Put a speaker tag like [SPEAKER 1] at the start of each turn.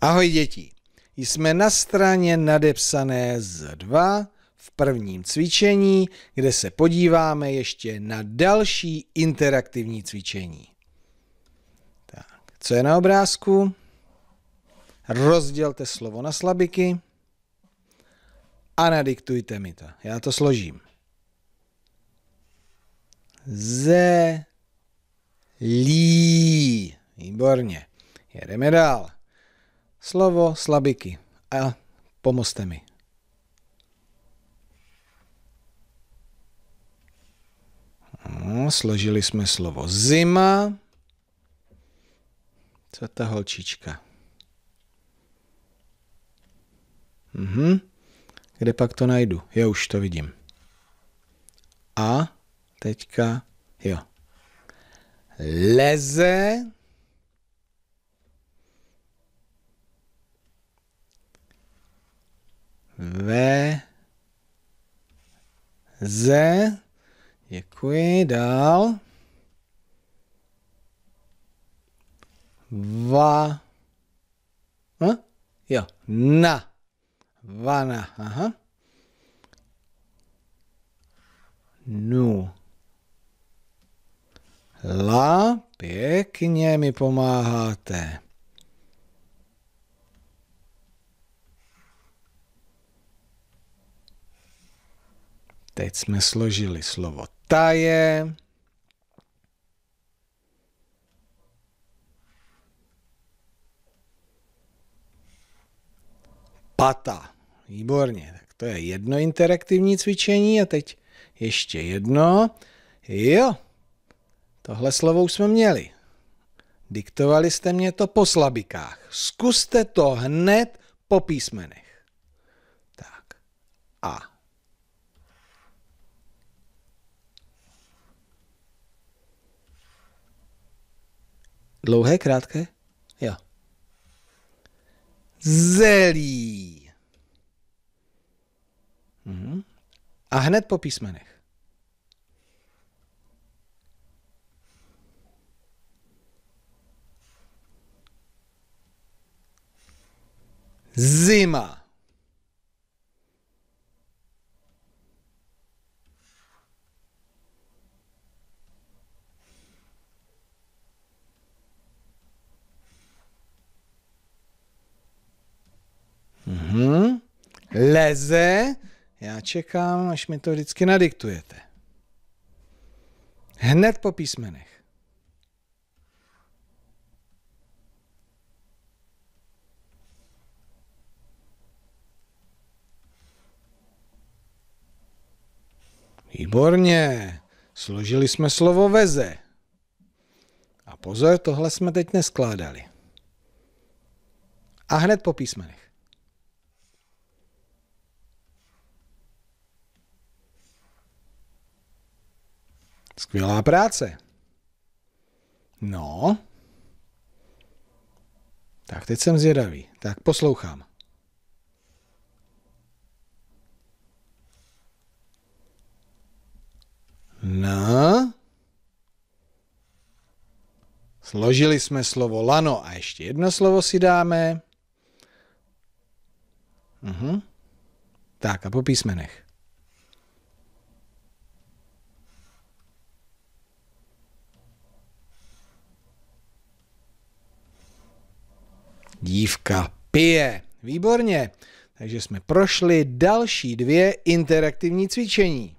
[SPEAKER 1] Ahoj děti, jsme na straně nadepsané z 2 v prvním cvičení, kde se podíváme ještě na další interaktivní cvičení. Tak, co je na obrázku? Rozdělte slovo na slabiky a nadiktujte mi to. Já to složím. lí. Výborně. Jedeme dál slovo slabiky a pomozte mi. Hm, složili jsme slovo zima. Co ta holčička? Mhm. Kde pak to najdu? Jo, už to vidím. A teďka, jo. Leze V, Z, děkuji, dál. Va, hm? jo, na, vana, aha. Nu. La, pěkně mi pomáháte. Teď jsme složili slovo taje. Pata. Výborně. Tak to je jedno interaktivní cvičení a teď ještě jedno. Jo, tohle slovo už jsme měli. Diktovali jste mě to po slabikách. Zkuste to hned po písmenech. Tak. A. Dlouhé, krátké? Jo. Zelí. Mhm. A hned po písmenech. Zima. leze, já čekám, až mi to vždycky nadiktujete. Hned po písmenech. Výborně, složili jsme slovo veze. A pozor, tohle jsme teď neskládali. A hned po písmenech. Skvělá práce. No. Tak teď jsem zvědavý. Tak poslouchám. No. Složili jsme slovo lano a ještě jedno slovo si dáme. Uhum. Tak a po písmenech. dívka pije. Výborně, takže jsme prošli další dvě interaktivní cvičení.